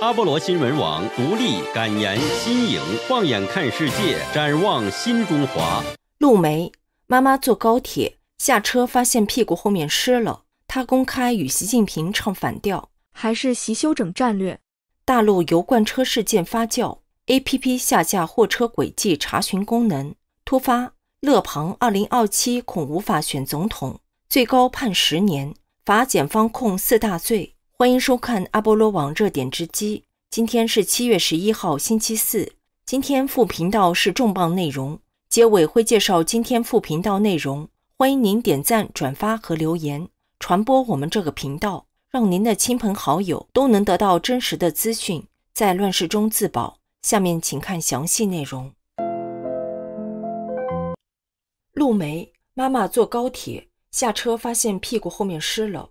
阿波罗新闻网独立、敢言、新颖，放眼看世界，展望新中华。陆梅妈妈坐高铁下车，发现屁股后面湿了。她公开与习近平唱反调，还是习修整战略？大陆油罐车事件发酵，APP 下架货车轨迹查询功能。突发，勒庞2027恐无法选总统，最高判十年，法检方控四大罪。欢迎收看阿波罗网热点之机。今天是七月十一号，星期四。今天副频道是重磅内容，结尾会介绍今天副频道内容。欢迎您点赞、转发和留言，传播我们这个频道，让您的亲朋好友都能得到真实的资讯，在乱世中自保。下面请看详细内容。露梅妈妈坐高铁下车，发现屁股后面湿了。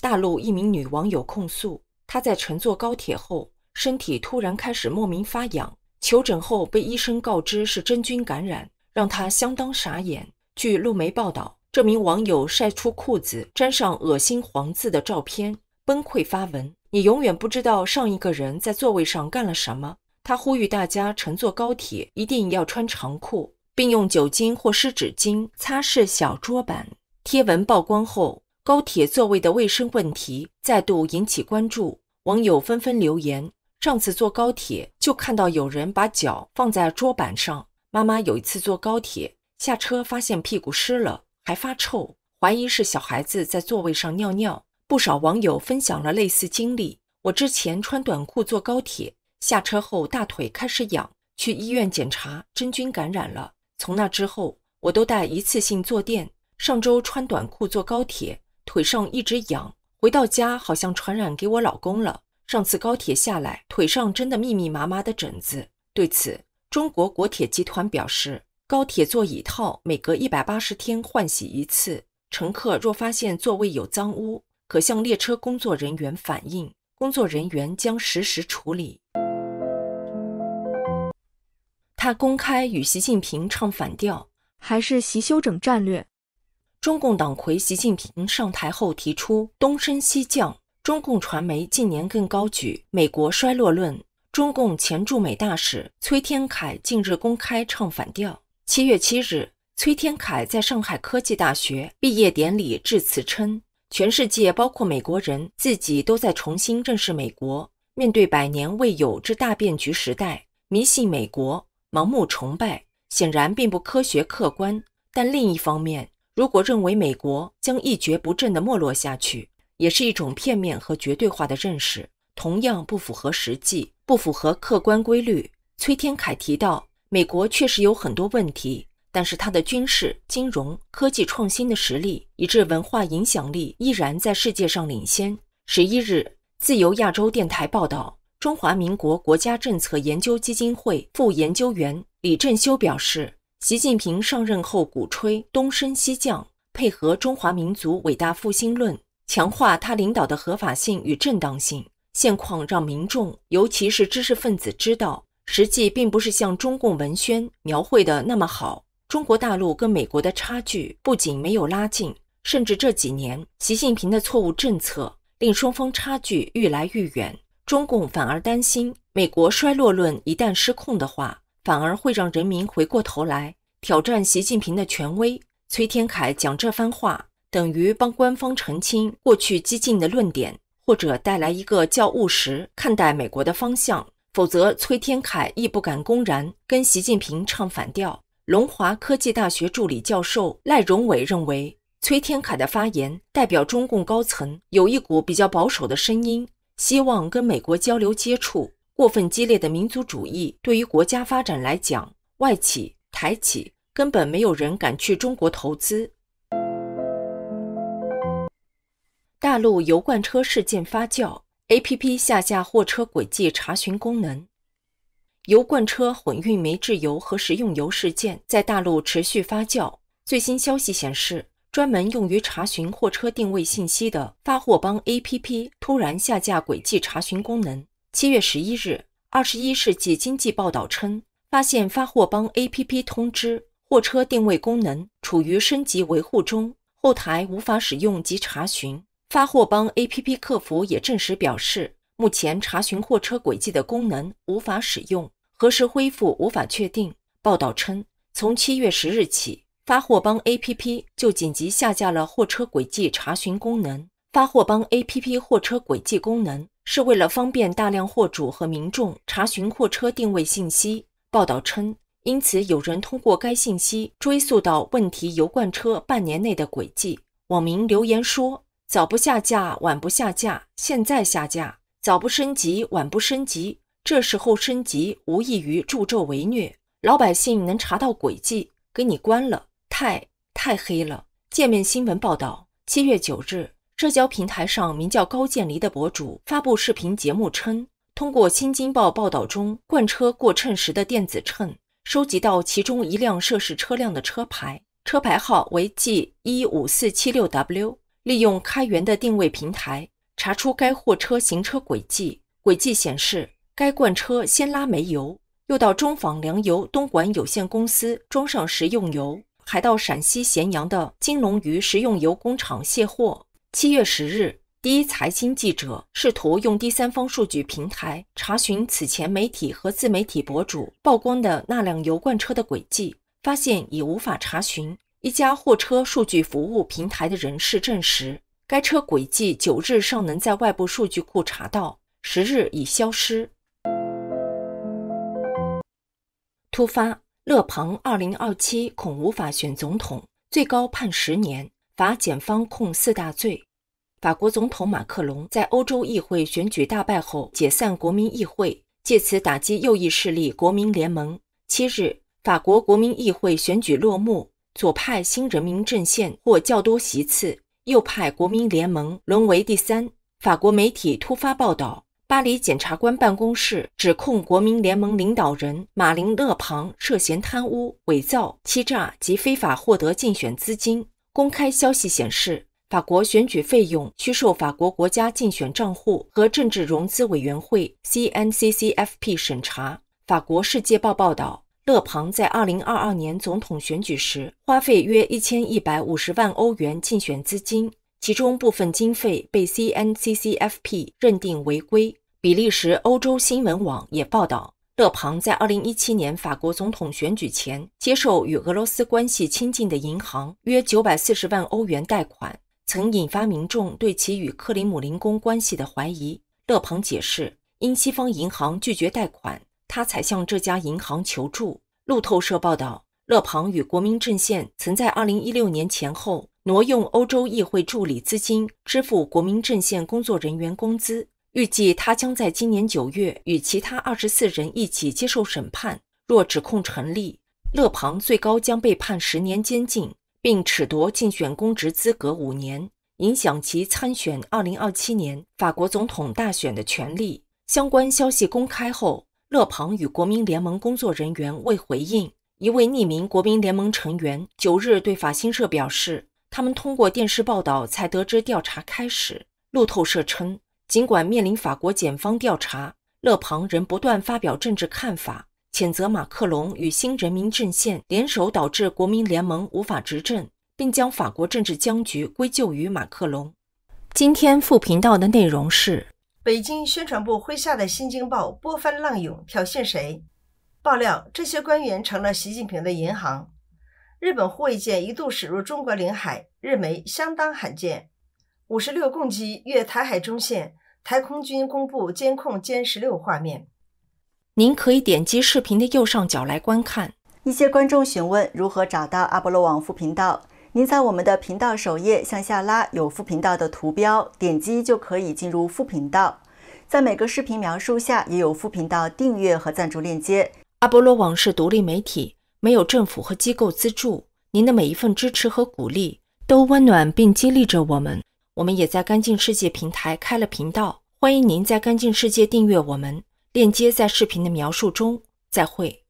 大陆一名女网友控诉，她在乘坐高铁后，身体突然开始莫名发痒，求诊后被医生告知是真菌感染，让她相当傻眼。据路媒报道，这名网友晒出裤子沾上恶心黄渍的照片，崩溃发文：“你永远不知道上一个人在座位上干了什么。”她呼吁大家乘坐高铁一定要穿长裤，并用酒精或湿纸巾擦拭小桌板。贴文曝光后。高铁座位的卫生问题再度引起关注，网友纷纷留言。上次坐高铁就看到有人把脚放在桌板上。妈妈有一次坐高铁，下车发现屁股湿了还发臭，怀疑是小孩子在座位上尿尿。不少网友分享了类似经历。我之前穿短裤坐高铁，下车后大腿开始痒，去医院检查，真菌感染了。从那之后，我都带一次性坐垫。上周穿短裤坐高铁。腿上一直痒，回到家好像传染给我老公了。上次高铁下来，腿上真的密密麻麻的疹子。对此，中国国铁集团表示，高铁座椅套每隔一百八十天换洗一次，乘客若发现座位有脏污，可向列车工作人员反映，工作人员将实时处理。他公开与习近平唱反调，还是习修整战略？中共党魁习近平上台后提出东升西降，中共传媒近年更高举美国衰落论。中共前驻美大使崔天凯近日公开唱反调。七月七日，崔天凯在上海科技大学毕业典礼致辞称，全世界包括美国人自己都在重新认识美国。面对百年未有之大变局时代，迷信美国、盲目崇拜显然并不科学客观。但另一方面，如果认为美国将一蹶不振的没落下去，也是一种片面和绝对化的认识，同样不符合实际，不符合客观规律。崔天凯提到，美国确实有很多问题，但是它的军事、金融、科技创新的实力，以致文化影响力，依然在世界上领先。十一日，自由亚洲电台报道，中华民国国家政策研究基金会副研究员李振修表示。习近平上任后鼓吹东升西降，配合中华民族伟大复兴论，强化他领导的合法性与正当性。现况让民众，尤其是知识分子知道，实际并不是像中共文宣描绘的那么好。中国大陆跟美国的差距不仅没有拉近，甚至这几年，习近平的错误政策令双方差距愈来愈远。中共反而担心，美国衰落论一旦失控的话。反而会让人民回过头来挑战习近平的权威。崔天凯讲这番话，等于帮官方澄清过去激进的论点，或者带来一个较务实看待美国的方向。否则，崔天凯亦不敢公然跟习近平唱反调。龙华科技大学助理教授赖荣伟认为，崔天凯的发言代表中共高层有一股比较保守的声音，希望跟美国交流接触。过分激烈的民族主义对于国家发展来讲，外企、台企根本没有人敢去中国投资。大陆油罐车事件发酵，A P P 下架货车轨迹查询功能。油罐车混运煤制油和食用油事件在大陆持续发酵。最新消息显示，专门用于查询货车定位信息的“发货帮 ”A P P 突然下架轨迹查询功能。七月十一日，《二十一世纪经济报道》称，发现发货帮 A P P 通知货车定位功能处于升级维护中，后台无法使用及查询。发货帮 A P P 客服也证实表示，目前查询货车轨迹的功能无法使用，何时恢复无法确定。报道称，从七月十日起，发货帮 A P P 就紧急下架了货车轨迹查询功能。发货帮 APP 货车轨迹功能是为了方便大量货主和民众查询货车定位信息。报道称，因此有人通过该信息追溯到问题油罐车半年内的轨迹。网民留言说：“早不下架，晚不下架，现在下架；早不升级，晚不升级，这时候升级无异于助纣为虐。老百姓能查到轨迹，给你关了，太太黑了。”界面新闻报道，七月九日。社交平台上名叫高渐离的博主发布视频节目称，通过《新京报》报道中罐车过秤时的电子秤收集到其中一辆涉事车辆的车牌，车牌号为 G 一五四七六 W。利用开源的定位平台查出该货车行车轨迹，轨迹显示该罐车先拉煤油，又到中纺粮油东莞有限公司装上食用油，还到陕西咸阳的金龙鱼食用油工厂卸货。七月十日，第一财经记者试图用第三方数据平台查询此前媒体和自媒体博主曝光的那辆油罐车的轨迹，发现已无法查询。一家货车数据服务平台的人士证实，该车轨迹九日尚能在外部数据库查到，十日已消失。突发：勒庞二零二七恐无法选总统，最高判十年，罚检方控四大罪。法国总统马克龙在欧洲议会选举大败后解散国民议会，借此打击右翼势力国民联盟。七日，法国国民议会选举落幕，左派新人民阵线获较多席次，右派国民联盟沦为第三。法国媒体突发报道，巴黎检察官办公室指控国民联盟领导人马林勒庞涉嫌贪污、伪造、欺诈及非法获得竞选资金。公开消息显示。法国选举费用需受法国国家竞选账户和政治融资委员会 （CNCCFP） 审查。法国《世界报》报道，勒庞在2022年总统选举时花费约1150万欧元竞选资金，其中部分经费被 CNCCFP 认定违规。比利时欧洲新闻网也报道，勒庞在2017年法国总统选举前接受与俄罗斯关系亲近的银行约940万欧元贷款。曾引发民众对其与克里姆林宫关系的怀疑。勒庞解释，因西方银行拒绝贷款，他才向这家银行求助。路透社报道，勒庞与国民阵线曾在2016年前后挪用欧洲议会助理资金支付国民阵线工作人员工资。预计他将在今年九月与其他24人一起接受审判。若指控成立，勒庞最高将被判十年监禁。并褫夺竞选公职资格五年，影响其参选2027年法国总统大选的权利。相关消息公开后，勒庞与国民联盟工作人员未回应。一位匿名国民联盟成员九日对法新社表示，他们通过电视报道才得知调查开始。路透社称，尽管面临法国检方调查，勒庞仍不断发表政治看法。谴责马克龙与新人民阵线联手导致国民联盟无法执政，并将法国政治僵局归咎于马克龙。今天副频道的内容是：北京宣传部麾下的《新京报》波翻浪涌挑衅谁？爆料这些官员成了习近平的银行。日本护卫舰一度驶入中国领海，日媒相当罕见。五十六共机越台海中线，台空军公布监控歼十六画面。您可以点击视频的右上角来观看。一些观众询问如何找到阿波罗网副频道。您在我们的频道首页向下拉，有副频道的图标，点击就可以进入副频道。在每个视频描述下也有副频道订阅和赞助链接。阿波罗网是独立媒体，没有政府和机构资助。您的每一份支持和鼓励都温暖并激励着我们。我们也在干净世界平台开了频道，欢迎您在干净世界订阅我们。链接在视频的描述中。再会。